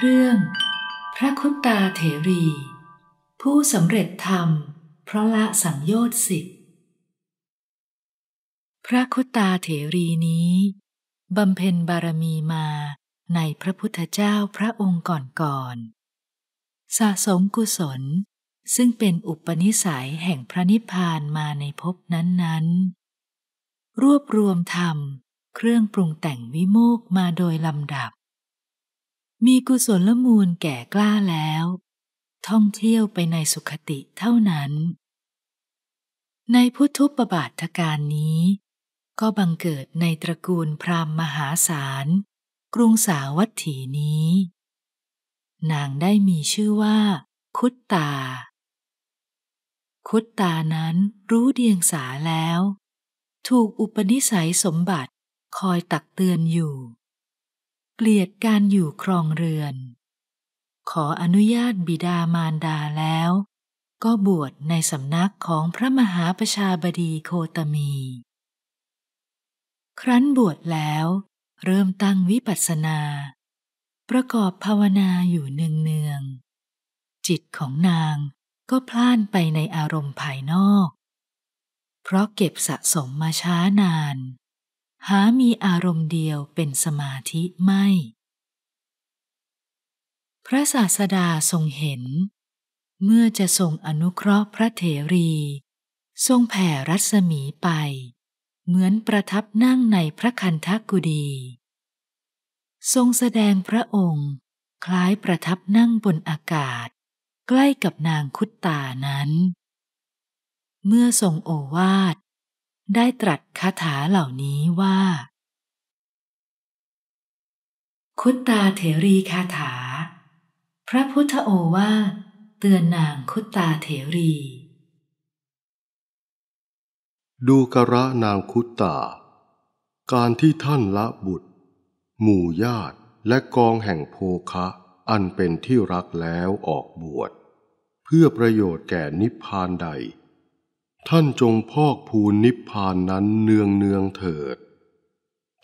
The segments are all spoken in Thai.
เรื่อง พระคุตาเถรี ผู้สำเร็จธรรม เพราะละสังโยชน์สิบพระคุตาเถรีนี้บำเพ็ญบารมีมาในพระพุทธเจ้าพระองค์ก่อนๆ สะสมกุศลซึ่งเป็นอุปนิสัยแห่งพระนิพพานมาในภพนั้นๆ รวบรวมธรรมเครื่องปรุงแต่งวิโมกมาโดยลำดับมีกุศลมูลแก่กล้าแล้ว ท่องเที่ยวไปในสุขติเท่านั้น ในพุทธุปบาทการนี้ ก็บังเกิดในตระกูลพราหมณ์มหาศาล กรุงสาวัตถีนี้ นางได้มีชื่อว่าคุตตา คุตตานั้นรู้เดียงสาแล้ว ถูกอุปนิสัยสมบัติคอยตักเตือนอยู่เกลียดการอยู่ครองเรือน ขออนุญาตบิดามารดาแล้วก็บวชในสำนักของพระมหาประชาบดีโคตมี ครั้นบวชแล้วเริ่มตั้งวิปัสสนา ประกอบภาวนาอยู่เนืองๆ จิตของนางก็พล่านไปในอารมณ์ภายนอก เพราะเก็บสะสมมาช้านานหา มีอารมณ์เดียวเป็นสมาธิไม่ พระศาสดาทรงเห็น เมื่อจะทรงอนุเคราะห์พระเถรี ทรงแผ่รัศมีไป เหมือนประทับนั่งในพระคันธกุดี ทรงแสดงพระองค์คล้ายประทับนั่งบนอากาศ ใกล้กับนางคุตตานั้น เมื่อทรงโอวาทได้ตรัสคาถาเหล่านี้ว่า คุตตาเถรีคาถา พระพุทธโอวาเตือนนางคุตตาเถรี ดูกระนางคุตตา การที่ท่านละบุตร หมู่ญาติและกองแห่งโภคะ อันเป็นที่รักแล้วออกบวชเพื่อประโยชน์แก่นิพพานใดท่านจงพอกภูนิพพานนั้นเนืองเนืองเถิด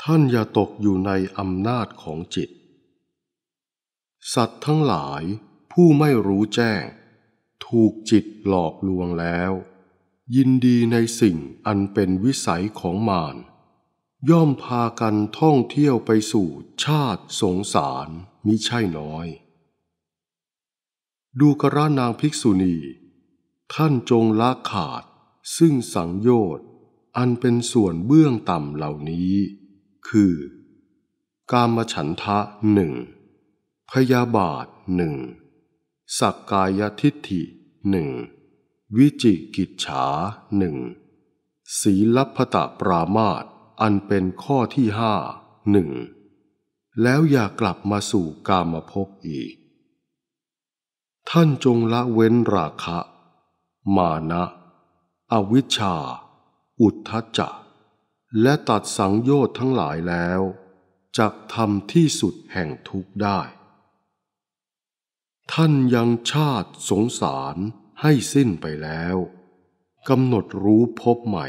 ท่านอย่าตกอยู่ในอำนาจของจิต สัตว์ทั้งหลายผู้ไม่รู้แจ้ง ถูกจิตหลอกลวงแล้ว ยินดีในสิ่งอันเป็นวิสัยของมาร ย่อมพากันท่องเที่ยวไปสู่ชาติสงสารมิใช่น้อย ดูกระนางภิกษุณี ท่านจงละขาดซึ่งสังโยชน์อันเป็นส่วนเบื้องต่ำเหล่านี้ คือกามฉันทะหนึ่งพยาบาทหนึ่งสักกายทิฏฐิหนึ่งวิจิกิจฉาหนึ่งศีลพตะปรามาตอันเป็นข้อที่ห้าหนึ่งแล้วอย่ากลับมาสู่กามภพอีก ท่านจงละเว้นราคะ มานะอวิชชา อุทธจจและตัดสังโยชน์ทั้งหลายแล้วจะทำที่สุดแห่งทุกข์ได้ ท่านยังชาติสงสารให้สิ้นไปแล้ว กำหนดรู้พบใหม่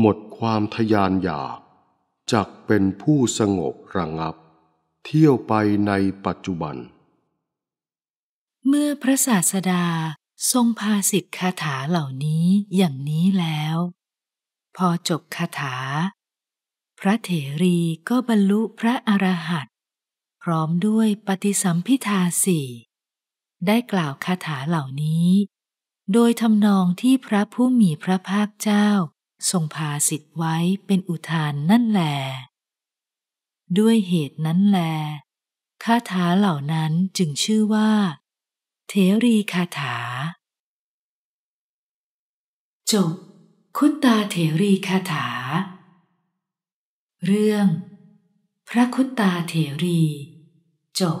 หมดความทยานอยากจักเป็นผู้สงบระงับ เที่ยวไปในปัจจุบัน เมื่อพระศาสดาทรงพาสิทธิคาถาเหล่านี้อย่างนี้แล้ว พอจบคาถา พระเถรีก็บรรลุพระอรหันต์พร้อมด้วยปฏิสัมพิทาสี่ได้กล่าวคาถาเหล่านี้ โดยทำนองที่พระผู้มีพระภาคเจ้า ทรงพาสิทธิไว้เป็นอุทานนั่นแหลด้วยเหตุนั้นแลคาถาเหล่านั้นจึงชื่อว่าเทรีคาถาจบคุตตาเถรีคาถา เรื่องพระคุตตาเถรีจบ